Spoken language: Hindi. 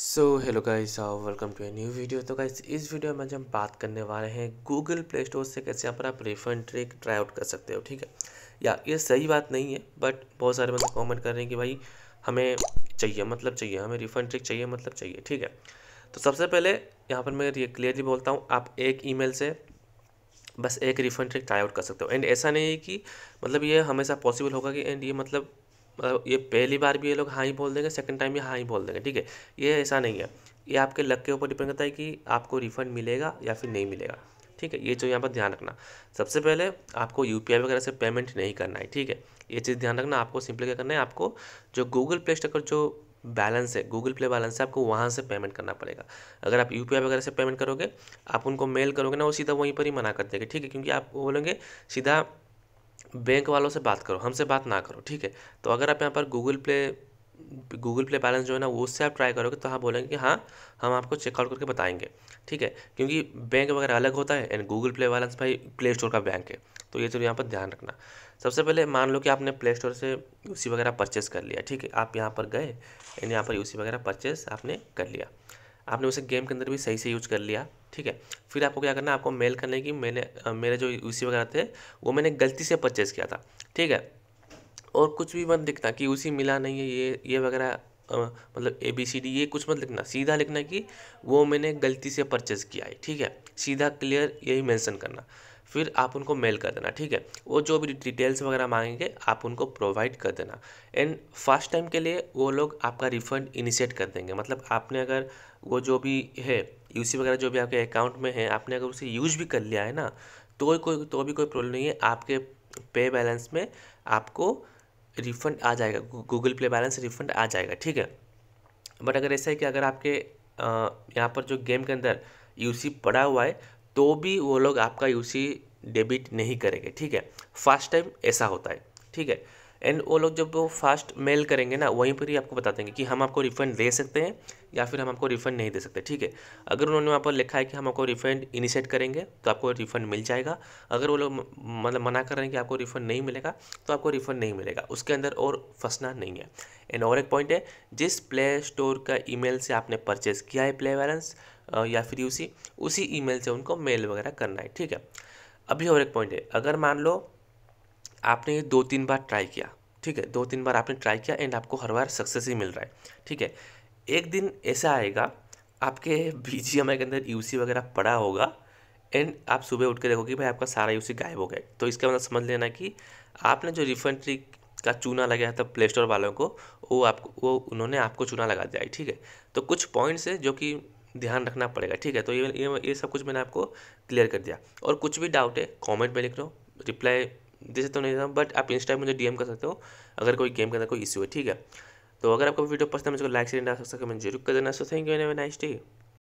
so hello guys welcome to a new video तो गाइस इस वीडियो में आज हम बात करने वाले हैं गूगल प्ले स्टोर से कैसे यहाँ पर आप रिफंड ट्रिक ट्राई आउट कर सकते हो ठीक है या ये सही बात नहीं है बट बहुत सारे बंदे कमेंट कर रहे हैं कि भाई हमें चाहिए मतलब चाहिए हमें रिफंड ट्रिक चाहिए मतलब चाहिए ठीक है तो सबसे पहले यहाँ पर मैं ये क्लियरली बोलता हूँ आप एक ई से बस एक रिफंड ट्रिक ट्राई आउट कर सकते हो एंड ऐसा नहीं है कि मतलब ये हमेशा पॉसिबल होगा कि एंड ये मतलब मतलब ये पहली बार भी ये लोग हाँ ही बोल देंगे सेकंड टाइम भी हाँ ही बोल देंगे ठीक है ये ऐसा नहीं है ये आपके लक के ऊपर डिपेंड करता है कि आपको रिफंड मिलेगा या फिर नहीं मिलेगा ठीक है ये जो यहाँ पर ध्यान रखना सबसे पहले आपको यू वगैरह से पेमेंट नहीं करना है ठीक है ये चीज़ ध्यान रखना आपको सिंपली क्या करना है आपको जो गूगल प्ले स्टोर जो बैलेंस है गूगल प्ले बैलेंस है आपको वहाँ से पेमेंट करना पड़ेगा अगर आप यू वगैरह से पेमेंट करोगे आप उनको मेल करोगे ना वो सीधा वहीं पर ही मना कर देंगे ठीक है क्योंकि आप बोलेंगे सीधा बैंक वालों से बात करो हमसे बात ना करो ठीक है तो अगर आप यहाँ पर Google play Google play balance जो है ना वो उससे आप ट्राई करोगे तो हाँ बोलेंगे कि हाँ हम आपको चेकआउट करके बताएंगे ठीक है क्योंकि बैंक वगैरह अलग होता है एंड गूगल प्ले बैलेंस भाई प्ले स्टोर का बैंक है तो ये चलो यहाँ पर ध्यान रखना सबसे पहले मान लो कि आपने प्ले स्टोर से यू वगैरह परचेस कर लिया ठीक है आप यहाँ पर गए एंड यहाँ पर यू वगैरह परचेस आपने कर लिया आपने उसे गेम के अंदर भी सही से यूज कर लिया ठीक है फिर आपको क्या करना है आपको मेल करने की मैंने मेरे जो यूसी वगैरह थे वो मैंने गलती से परचेज़ किया था ठीक है और कुछ भी मत लिखना कि उसी मिला नहीं है ये ये वगैरह मतलब ए बी सी डी ये कुछ मत लिखना सीधा लिखना कि वो मैंने गलती से परचेज़ किया है ठीक है सीधा क्लियर यही मेंशन करना फिर आप उनको मेल कर देना ठीक है वो जो भी डिटेल्स वगैरह मांगेंगे आप उनको प्रोवाइड कर देना एंड फर्स्ट टाइम के लिए वो लोग आपका रिफंड इनिशिएट कर देंगे मतलब आपने अगर वो जो भी है यूसी वगैरह जो भी आपके अकाउंट में है आपने अगर उसे यूज भी कर लिया है ना तो कोई तो भी कोई प्रॉब्लम नहीं है आपके पे बैलेंस में आपको रिफंड आ जाएगा गूगल पे बैलेंस रिफंड आ जाएगा ठीक है बट अगर ऐसा है कि अगर आपके यहाँ पर जो गेम के अंदर यूसी पड़ा हुआ है तो भी वो लोग आपका यूसी डेबिट नहीं करेंगे ठीक है फर्स्ट टाइम ऐसा होता है ठीक है एंड वो लोग जब वो फास्ट मेल करेंगे ना वहीं पर ही आपको बता देंगे कि हम आपको रिफंड दे सकते हैं या फिर हम आपको रिफंड नहीं दे सकते ठीक है अगर उन्होंने वहाँ पर लिखा है कि हम आपको रिफंड इनिशिएट करेंगे तो आपको रिफंड मिल जाएगा अगर वो लोग मतलब मना कर रहे हैं कि आपको रिफंड नहीं मिलेगा तो आपको रिफंड नहीं मिलेगा उसके अंदर और फंसना नहीं है एंड और एक पॉइंट है जिस प्ले स्टोर का ई से आपने परचेज़ किया है प्ले बैलेंस या फिर उसी उसी ईमेल से उनको मेल वगैरह करना है ठीक है अभी और एक पॉइंट है अगर मान लो आपने ये दो तीन बार ट्राई किया ठीक है दो तीन बार आपने ट्राई किया एंड आपको हर बार सक्सेस ही मिल रहा है ठीक है एक दिन ऐसा आएगा आपके बी जी एम आई के अंदर यू सी वगैरह पड़ा होगा एंड आप सुबह उठ के देखोगे भाई आपका सारा यू सी गायब हो गया तो इसका मतलब समझ लेना कि आपने जो रिफंड्री का चूना लगाया था प्ले स्टोर वालों को वो आपको वो उन्होंने आपको चूना लगा दिया है ठीक है तो कुछ पॉइंट्स है जो कि ध्यान रखना पड़ेगा ठीक है तो ये ये ये सब कुछ मैंने आपको क्लियर कर दिया और कुछ भी डाउट है कमेंट में लिख लो रिप्लाई दे सकते तो नहीं बट आप इंस्टा मुझे डीएम कर सकते हो अगर कोई गेम के अंदर कोई इश्यू है ठीक है तो अगर आपको वीडियो पसंद है मुझे लाइक से डाल सकते हो मैं जरूर कर देना so thank you nice day